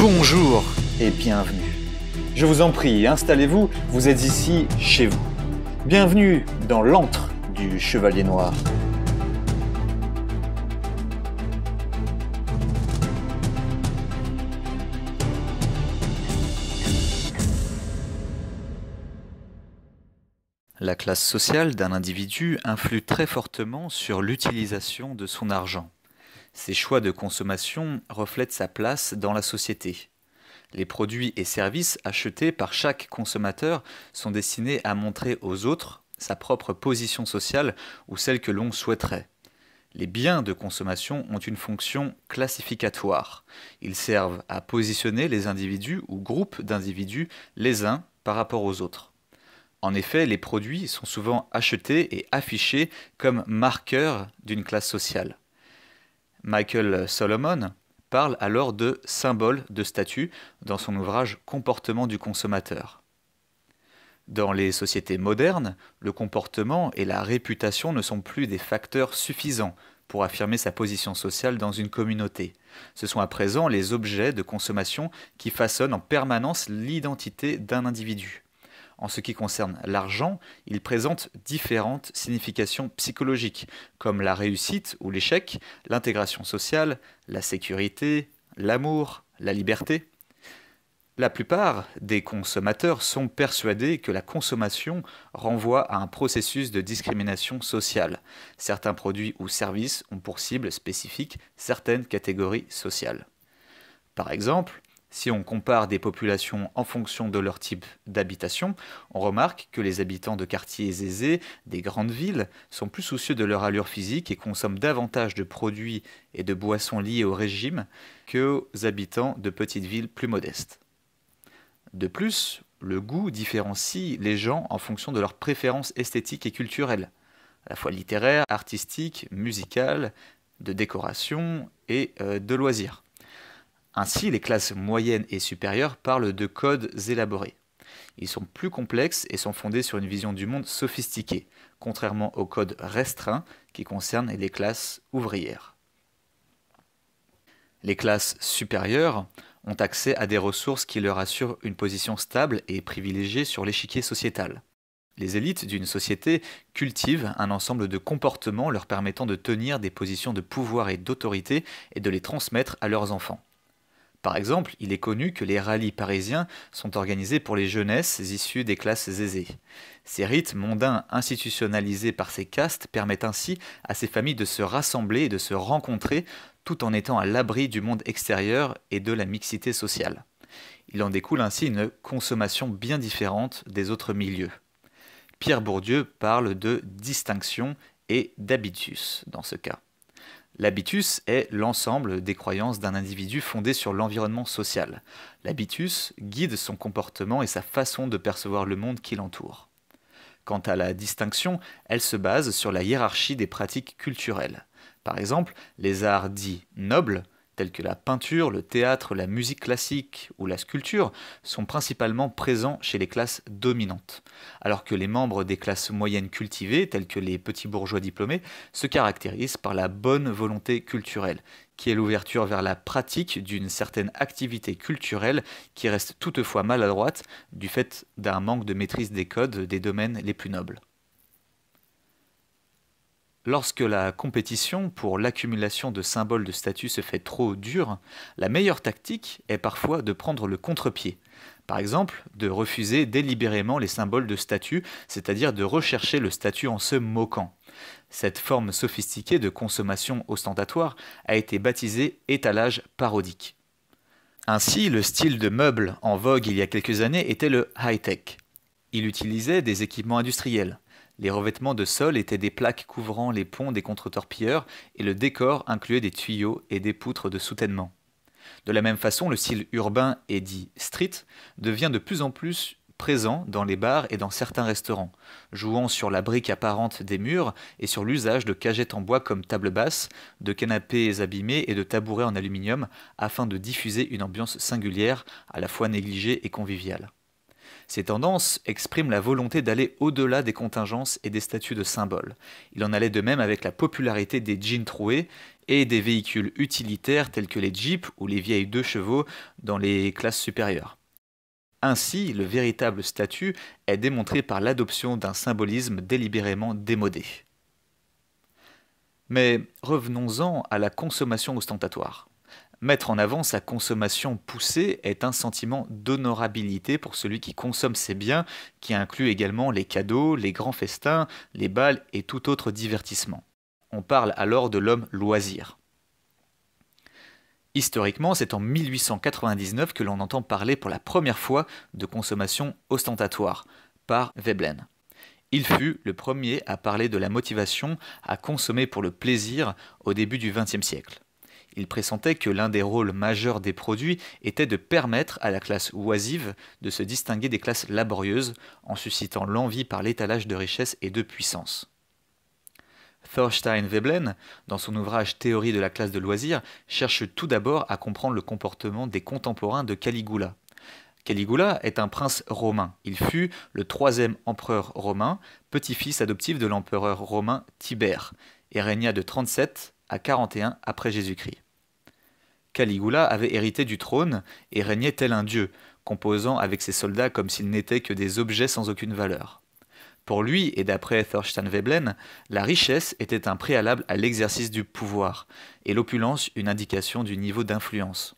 Bonjour et bienvenue. Je vous en prie, installez-vous, vous êtes ici chez vous. Bienvenue dans l'antre du Chevalier Noir. La classe sociale d'un individu influe très fortement sur l'utilisation de son argent. Ces choix de consommation reflètent sa place dans la société. Les produits et services achetés par chaque consommateur sont destinés à montrer aux autres sa propre position sociale ou celle que l'on souhaiterait. Les biens de consommation ont une fonction classificatoire. Ils servent à positionner les individus ou groupes d'individus les uns par rapport aux autres. En effet, les produits sont souvent achetés et affichés comme marqueurs d'une classe sociale. Michael Solomon parle alors de symbole de statut dans son ouvrage Comportement du consommateur. Dans les sociétés modernes, le comportement et la réputation ne sont plus des facteurs suffisants pour affirmer sa position sociale dans une communauté. Ce sont à présent les objets de consommation qui façonnent en permanence l'identité d'un individu. En ce qui concerne l'argent, il présente différentes significations psychologiques, comme la réussite ou l'échec, l'intégration sociale, la sécurité, l'amour, la liberté. La plupart des consommateurs sont persuadés que la consommation renvoie à un processus de discrimination sociale. Certains produits ou services ont pour cible spécifique certaines catégories sociales. Par exemple, si on compare des populations en fonction de leur type d'habitation, on remarque que les habitants de quartiers aisés des grandes villes sont plus soucieux de leur allure physique et consomment davantage de produits et de boissons liés au régime qu'aux habitants de petites villes plus modestes. De plus, le goût différencie les gens en fonction de leurs préférences esthétiques et culturelles, à la fois littéraires, artistiques, musicales, de décoration et euh, de loisirs. Ainsi, les classes moyennes et supérieures parlent de codes élaborés. Ils sont plus complexes et sont fondés sur une vision du monde sophistiquée, contrairement aux codes restreints qui concernent les classes ouvrières. Les classes supérieures ont accès à des ressources qui leur assurent une position stable et privilégiée sur l'échiquier sociétal. Les élites d'une société cultivent un ensemble de comportements leur permettant de tenir des positions de pouvoir et d'autorité et de les transmettre à leurs enfants. Par exemple, il est connu que les rallyes parisiens sont organisés pour les jeunesses issues des classes aisées. Ces rites mondains institutionnalisés par ces castes permettent ainsi à ces familles de se rassembler et de se rencontrer tout en étant à l'abri du monde extérieur et de la mixité sociale. Il en découle ainsi une consommation bien différente des autres milieux. Pierre Bourdieu parle de distinction et d'habitus dans ce cas. L'habitus est l'ensemble des croyances d'un individu fondé sur l'environnement social. L'habitus guide son comportement et sa façon de percevoir le monde qui l'entoure. Quant à la distinction, elle se base sur la hiérarchie des pratiques culturelles. Par exemple, les arts dits nobles tels que la peinture, le théâtre, la musique classique ou la sculpture, sont principalement présents chez les classes dominantes, alors que les membres des classes moyennes cultivées, tels que les petits bourgeois diplômés, se caractérisent par la bonne volonté culturelle, qui est l'ouverture vers la pratique d'une certaine activité culturelle qui reste toutefois maladroite du fait d'un manque de maîtrise des codes des domaines les plus nobles. Lorsque la compétition pour l'accumulation de symboles de statut se fait trop dure, la meilleure tactique est parfois de prendre le contre-pied. Par exemple, de refuser délibérément les symboles de statut, c'est-à-dire de rechercher le statut en se moquant. Cette forme sophistiquée de consommation ostentatoire a été baptisée étalage parodique. Ainsi, le style de meuble en vogue il y a quelques années était le high-tech. Il utilisait des équipements industriels. Les revêtements de sol étaient des plaques couvrant les ponts des contre-torpilleurs et le décor incluait des tuyaux et des poutres de soutènement. De la même façon, le style urbain et dit street devient de plus en plus présent dans les bars et dans certains restaurants, jouant sur la brique apparente des murs et sur l'usage de cagettes en bois comme table basse, de canapés abîmés et de tabourets en aluminium afin de diffuser une ambiance singulière, à la fois négligée et conviviale. Ces tendances expriment la volonté d'aller au-delà des contingences et des statuts de symboles. Il en allait de même avec la popularité des jeans troués et des véhicules utilitaires tels que les jeeps ou les vieilles deux chevaux dans les classes supérieures. Ainsi, le véritable statut est démontré par l'adoption d'un symbolisme délibérément démodé. Mais revenons-en à la consommation ostentatoire. Mettre en avant sa consommation poussée est un sentiment d'honorabilité pour celui qui consomme ses biens, qui inclut également les cadeaux, les grands festins, les balles et tout autre divertissement. On parle alors de l'homme loisir. Historiquement, c'est en 1899 que l'on entend parler pour la première fois de consommation ostentatoire par Veblen. Il fut le premier à parler de la motivation à consommer pour le plaisir au début du XXe siècle. Il pressentait que l'un des rôles majeurs des produits était de permettre à la classe oisive de se distinguer des classes laborieuses en suscitant l'envie par l'étalage de richesses et de puissance. Thorstein Veblen, dans son ouvrage Théorie de la classe de loisirs, cherche tout d'abord à comprendre le comportement des contemporains de Caligula. Caligula est un prince romain. Il fut le troisième empereur romain, petit-fils adoptif de l'empereur romain Tibère, et régna de 37 à 41 après Jésus-Christ. Caligula avait hérité du trône et régnait tel un dieu, composant avec ses soldats comme s'ils n'étaient que des objets sans aucune valeur. Pour lui, et d'après Thorstein Veblen, la richesse était un préalable à l'exercice du pouvoir, et l'opulence une indication du niveau d'influence.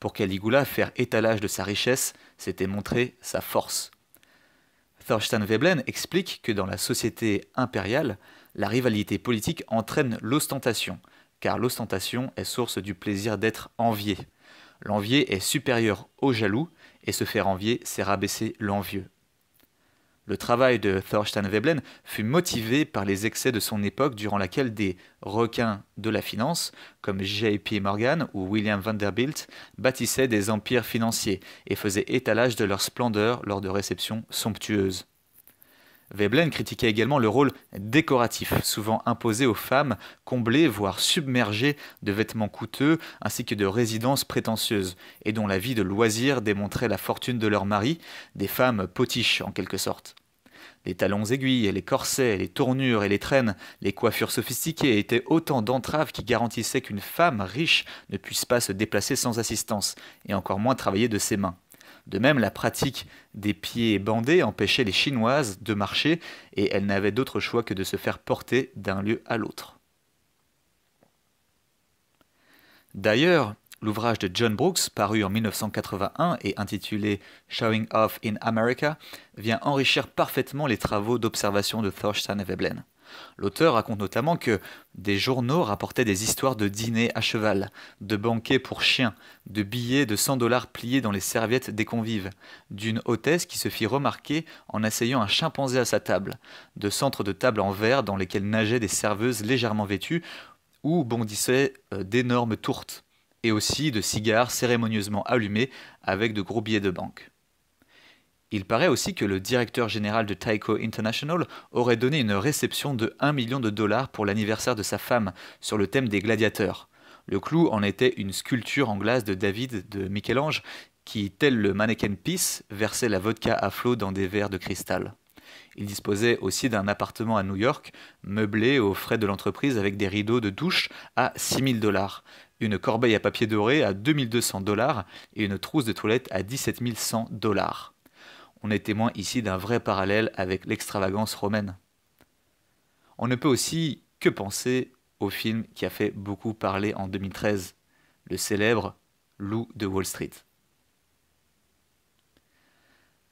Pour Caligula, faire étalage de sa richesse, c'était montrer sa force. Thorstein Veblen explique que dans la société impériale, la rivalité politique entraîne l'ostentation, car l'ostentation est source du plaisir d'être envié. L'envié est supérieur au jaloux, et se faire envier, c'est rabaisser l'envieux. Le travail de Thorstein Veblen fut motivé par les excès de son époque durant laquelle des requins de la finance, comme J.P. Morgan ou William Vanderbilt, bâtissaient des empires financiers et faisaient étalage de leur splendeur lors de réceptions somptueuses. Veblen critiquait également le rôle décoratif, souvent imposé aux femmes, comblées, voire submergées de vêtements coûteux ainsi que de résidences prétentieuses, et dont la vie de loisirs démontrait la fortune de leur mari, des femmes potiches en quelque sorte. Les talons aiguilles, les corsets, les tournures et les traînes, les coiffures sophistiquées étaient autant d'entraves qui garantissaient qu'une femme riche ne puisse pas se déplacer sans assistance, et encore moins travailler de ses mains. De même, la pratique des pieds bandés empêchait les Chinoises de marcher et elles n'avaient d'autre choix que de se faire porter d'un lieu à l'autre. D'ailleurs, l'ouvrage de John Brooks, paru en 1981 et intitulé Showing Off in America, vient enrichir parfaitement les travaux d'observation de Thorstein Veblen. L'auteur raconte notamment que des journaux rapportaient des histoires de dîners à cheval, de banquets pour chiens, de billets de 100 dollars pliés dans les serviettes des convives, d'une hôtesse qui se fit remarquer en asseyant un chimpanzé à sa table, de centres de table en verre dans lesquels nageaient des serveuses légèrement vêtues ou bondissaient euh, d'énormes tourtes, et aussi de cigares cérémonieusement allumés avec de gros billets de banque. Il paraît aussi que le directeur général de Taiko International aurait donné une réception de 1 million de dollars pour l'anniversaire de sa femme, sur le thème des gladiateurs. Le clou en était une sculpture en glace de David de Michel-Ange, qui, tel le mannequin Peace, versait la vodka à flot dans des verres de cristal. Il disposait aussi d'un appartement à New York, meublé aux frais de l'entreprise avec des rideaux de douche à 6000 dollars, une corbeille à papier doré à 2200 dollars et une trousse de toilette à 17100 dollars. On est témoin ici d'un vrai parallèle avec l'extravagance romaine. On ne peut aussi que penser au film qui a fait beaucoup parler en 2013, le célèbre Loup de Wall Street.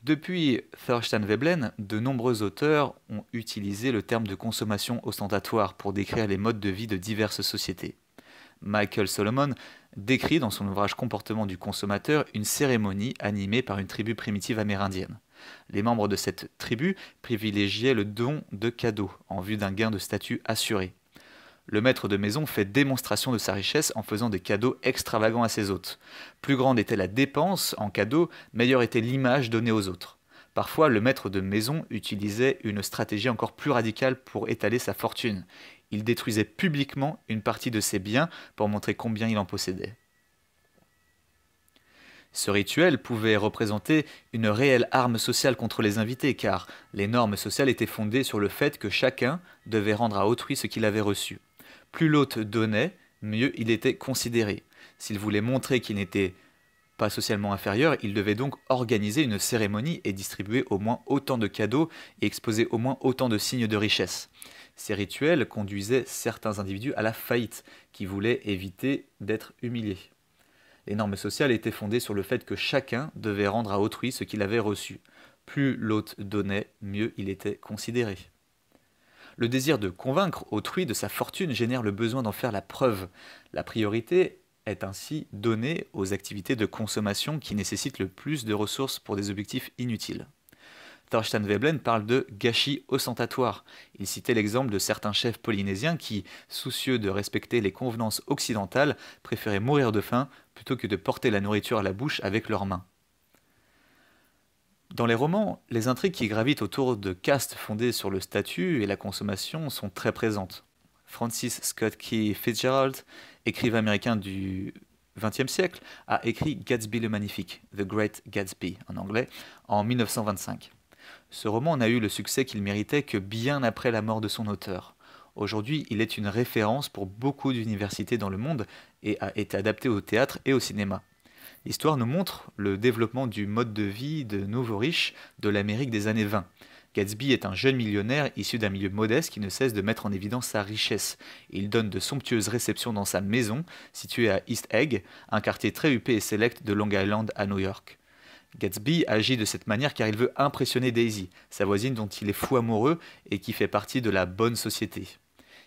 Depuis Thorstein Veblen, de nombreux auteurs ont utilisé le terme de consommation ostentatoire pour décrire les modes de vie de diverses sociétés. Michael Solomon décrit dans son ouvrage Comportement du consommateur une cérémonie animée par une tribu primitive amérindienne. Les membres de cette tribu privilégiaient le don de cadeaux en vue d'un gain de statut assuré. Le maître de maison fait démonstration de sa richesse en faisant des cadeaux extravagants à ses hôtes. Plus grande était la dépense en cadeaux, meilleure était l'image donnée aux autres. Parfois, le maître de maison utilisait une stratégie encore plus radicale pour étaler sa fortune. Il détruisait publiquement une partie de ses biens pour montrer combien il en possédait. Ce rituel pouvait représenter une réelle arme sociale contre les invités, car les normes sociales étaient fondées sur le fait que chacun devait rendre à autrui ce qu'il avait reçu. Plus l'hôte donnait, mieux il était considéré. S'il voulait montrer qu'il n'était pas socialement inférieur, il devait donc organiser une cérémonie et distribuer au moins autant de cadeaux et exposer au moins autant de signes de richesse. Ces rituels conduisaient certains individus à la faillite, qui voulaient éviter d'être humiliés. Les normes sociales étaient fondées sur le fait que chacun devait rendre à autrui ce qu'il avait reçu. Plus l'hôte donnait, mieux il était considéré. Le désir de convaincre autrui de sa fortune génère le besoin d'en faire la preuve. La priorité est ainsi donnée aux activités de consommation qui nécessitent le plus de ressources pour des objectifs inutiles. Thorstein Veblen parle de gâchis ostentatoire. Il citait l'exemple de certains chefs polynésiens qui, soucieux de respecter les convenances occidentales, préféraient mourir de faim plutôt que de porter la nourriture à la bouche avec leurs mains. Dans les romans, les intrigues qui gravitent autour de castes fondées sur le statut et la consommation sont très présentes. Francis Scott Key Fitzgerald, écrivain américain du XXe siècle, a écrit Gatsby le Magnifique, The Great Gatsby en anglais, en 1925. Ce roman n'a eu le succès qu'il méritait que bien après la mort de son auteur. Aujourd'hui, il est une référence pour beaucoup d'universités dans le monde et a été adapté au théâtre et au cinéma. L'histoire nous montre le développement du mode de vie de nouveaux riches de l'Amérique des années 20. Gatsby est un jeune millionnaire issu d'un milieu modeste qui ne cesse de mettre en évidence sa richesse. Il donne de somptueuses réceptions dans sa maison, située à East Egg, un quartier très huppé et sélect de Long Island à New York. Gatsby agit de cette manière car il veut impressionner Daisy, sa voisine dont il est fou amoureux et qui fait partie de la bonne société.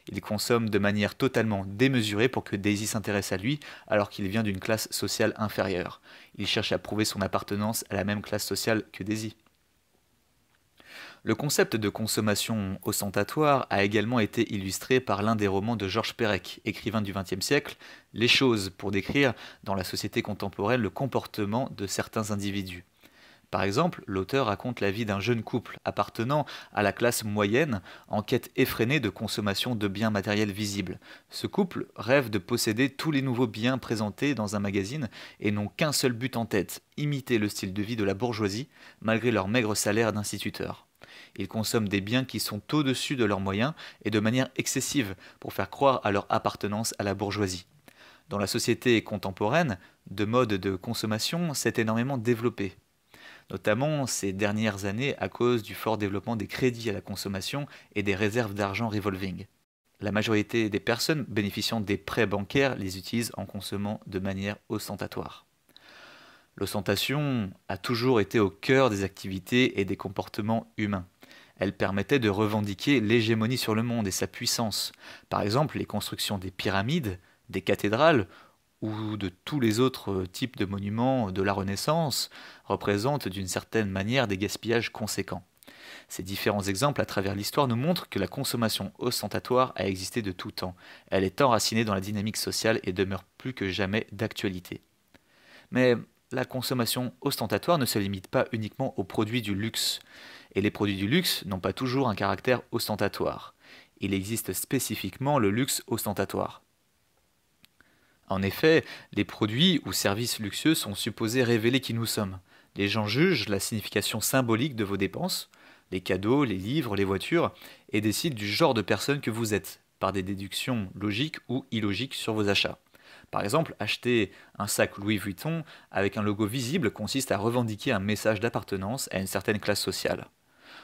Il consomme de manière totalement démesurée pour que Daisy s'intéresse à lui alors qu'il vient d'une classe sociale inférieure. Il cherche à prouver son appartenance à la même classe sociale que Daisy. Le concept de consommation ostentatoire a également été illustré par l'un des romans de Georges Perec, écrivain du XXe siècle, Les choses, pour décrire dans la société contemporaine le comportement de certains individus. Par exemple, l'auteur raconte la vie d'un jeune couple appartenant à la classe moyenne en quête effrénée de consommation de biens matériels visibles. Ce couple rêve de posséder tous les nouveaux biens présentés dans un magazine et n'ont qu'un seul but en tête, imiter le style de vie de la bourgeoisie malgré leur maigre salaire d'instituteur. Ils consomment des biens qui sont au-dessus de leurs moyens et de manière excessive pour faire croire à leur appartenance à la bourgeoisie. Dans la société contemporaine, de mode de consommation s'est énormément développé, notamment ces dernières années à cause du fort développement des crédits à la consommation et des réserves d'argent revolving. La majorité des personnes bénéficiant des prêts bancaires les utilisent en consommant de manière ostentatoire. L'ostentation a toujours été au cœur des activités et des comportements humains. Elle permettait de revendiquer l'hégémonie sur le monde et sa puissance. Par exemple, les constructions des pyramides, des cathédrales ou de tous les autres euh, types de monuments de la Renaissance représentent d'une certaine manière des gaspillages conséquents. Ces différents exemples à travers l'histoire nous montrent que la consommation ostentatoire a existé de tout temps. Elle est enracinée dans la dynamique sociale et demeure plus que jamais d'actualité. Mais la consommation ostentatoire ne se limite pas uniquement aux produits du luxe et les produits du luxe n'ont pas toujours un caractère ostentatoire. Il existe spécifiquement le luxe ostentatoire. En effet, les produits ou services luxueux sont supposés révéler qui nous sommes. Les gens jugent la signification symbolique de vos dépenses, les cadeaux, les livres, les voitures, et décident du genre de personne que vous êtes, par des déductions logiques ou illogiques sur vos achats. Par exemple, acheter un sac Louis Vuitton avec un logo visible consiste à revendiquer un message d'appartenance à une certaine classe sociale.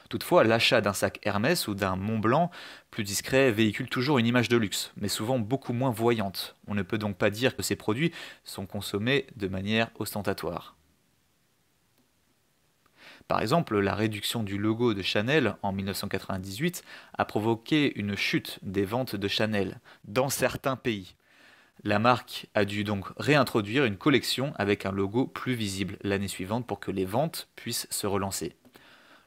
Toutefois, l'achat d'un sac Hermès ou d'un Mont Blanc plus discret véhicule toujours une image de luxe, mais souvent beaucoup moins voyante. On ne peut donc pas dire que ces produits sont consommés de manière ostentatoire. Par exemple, la réduction du logo de Chanel en 1998 a provoqué une chute des ventes de Chanel dans certains pays. La marque a dû donc réintroduire une collection avec un logo plus visible l'année suivante pour que les ventes puissent se relancer.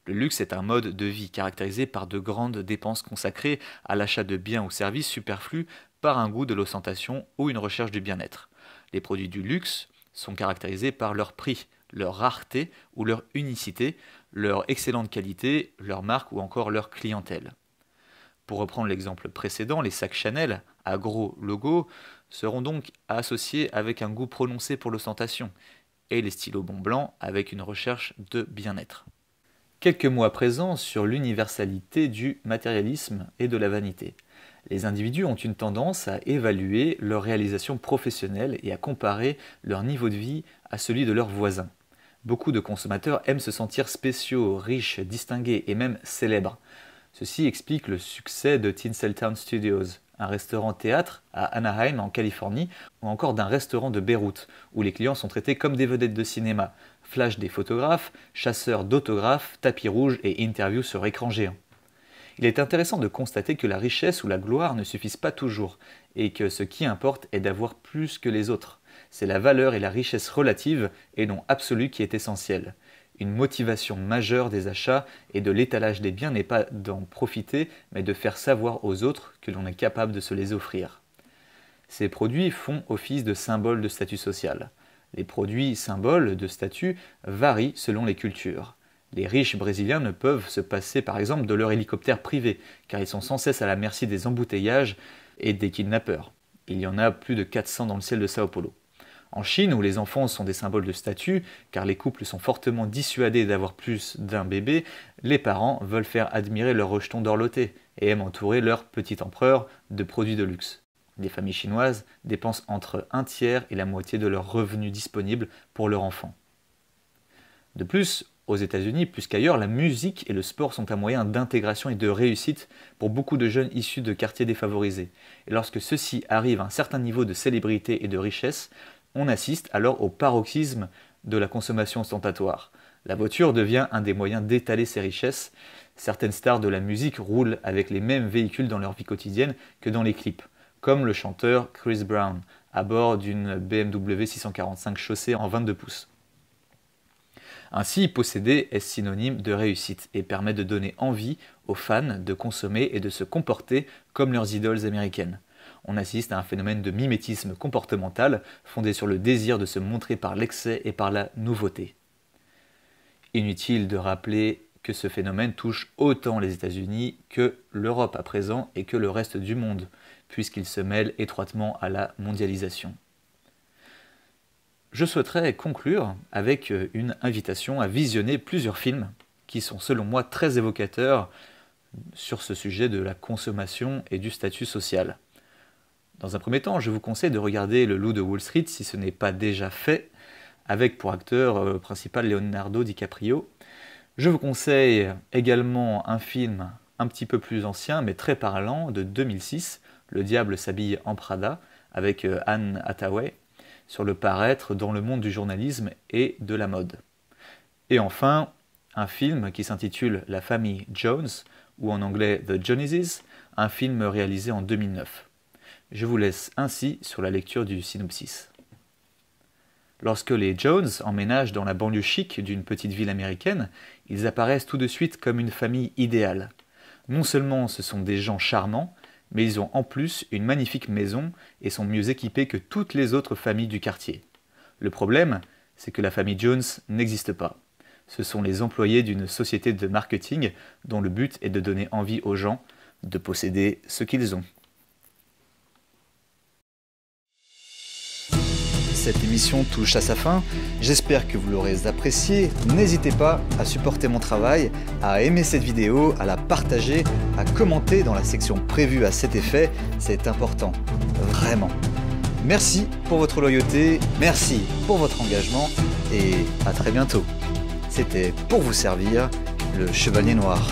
Le luxe est un mode de vie caractérisé par de grandes dépenses consacrées à l'achat de biens ou services superflus par un goût de l'ostentation ou une recherche du bien-être. Les produits du luxe sont caractérisés par leur prix, leur rareté ou leur unicité, leur excellente qualité, leur marque ou encore leur clientèle. Pour reprendre l'exemple précédent, les sacs Chanel à gros logo seront donc associés avec un goût prononcé pour l'ostentation, et les stylos bon Blanc avec une recherche de bien-être. Quelques mots à présent sur l'universalité du matérialisme et de la vanité. Les individus ont une tendance à évaluer leur réalisation professionnelle et à comparer leur niveau de vie à celui de leurs voisins. Beaucoup de consommateurs aiment se sentir spéciaux, riches, distingués et même célèbres. Ceci explique le succès de Tinseltown Studios, un restaurant-théâtre à Anaheim en Californie, ou encore d'un restaurant de Beyrouth, où les clients sont traités comme des vedettes de cinéma, flash des photographes, chasseurs d'autographes, tapis rouges et interviews sur écran géant. Il est intéressant de constater que la richesse ou la gloire ne suffisent pas toujours, et que ce qui importe est d'avoir plus que les autres. C'est la valeur et la richesse relative, et non absolue, qui est essentielle. Une motivation majeure des achats et de l'étalage des biens n'est pas d'en profiter, mais de faire savoir aux autres que l'on est capable de se les offrir. Ces produits font office de symboles de statut social. Les produits symboles de statut varient selon les cultures. Les riches brésiliens ne peuvent se passer par exemple de leur hélicoptère privé, car ils sont sans cesse à la merci des embouteillages et des kidnappeurs. Il y en a plus de 400 dans le ciel de Sao Paulo. En Chine, où les enfants sont des symboles de statut, car les couples sont fortement dissuadés d'avoir plus d'un bébé, les parents veulent faire admirer leur rejeton dorloté et aiment entourer leur petit empereur de produits de luxe. Les familles chinoises dépensent entre un tiers et la moitié de leurs revenus disponibles pour leur enfant. De plus, aux États-Unis, plus qu'ailleurs, la musique et le sport sont un moyen d'intégration et de réussite pour beaucoup de jeunes issus de quartiers défavorisés. Et lorsque ceux-ci arrivent à un certain niveau de célébrité et de richesse, on assiste alors au paroxysme de la consommation ostentatoire. La voiture devient un des moyens d'étaler ses richesses. Certaines stars de la musique roulent avec les mêmes véhicules dans leur vie quotidienne que dans les clips, comme le chanteur Chris Brown, à bord d'une BMW 645 chaussée en 22 pouces. Ainsi, posséder est synonyme de réussite et permet de donner envie aux fans de consommer et de se comporter comme leurs idoles américaines on assiste à un phénomène de mimétisme comportemental fondé sur le désir de se montrer par l'excès et par la nouveauté. Inutile de rappeler que ce phénomène touche autant les États-Unis que l'Europe à présent et que le reste du monde, puisqu'il se mêle étroitement à la mondialisation. Je souhaiterais conclure avec une invitation à visionner plusieurs films qui sont selon moi très évocateurs sur ce sujet de la consommation et du statut social. Dans un premier temps, je vous conseille de regarder Le Loup de Wall Street si ce n'est pas déjà fait, avec pour acteur euh, principal Leonardo DiCaprio. Je vous conseille également un film un petit peu plus ancien mais très parlant de 2006, Le diable s'habille en Prada, avec euh, Anne Hathaway, sur le paraître dans le monde du journalisme et de la mode. Et enfin, un film qui s'intitule La famille Jones, ou en anglais The Joneses, un film réalisé en 2009. Je vous laisse ainsi sur la lecture du synopsis. Lorsque les Jones emménagent dans la banlieue chic d'une petite ville américaine, ils apparaissent tout de suite comme une famille idéale. Non seulement ce sont des gens charmants, mais ils ont en plus une magnifique maison et sont mieux équipés que toutes les autres familles du quartier. Le problème, c'est que la famille Jones n'existe pas. Ce sont les employés d'une société de marketing dont le but est de donner envie aux gens de posséder ce qu'ils ont. cette émission touche à sa fin. J'espère que vous l'aurez appréciée. N'hésitez pas à supporter mon travail, à aimer cette vidéo, à la partager, à commenter dans la section prévue à cet effet. C'est important, vraiment. Merci pour votre loyauté, merci pour votre engagement et à très bientôt. C'était pour vous servir le Chevalier Noir.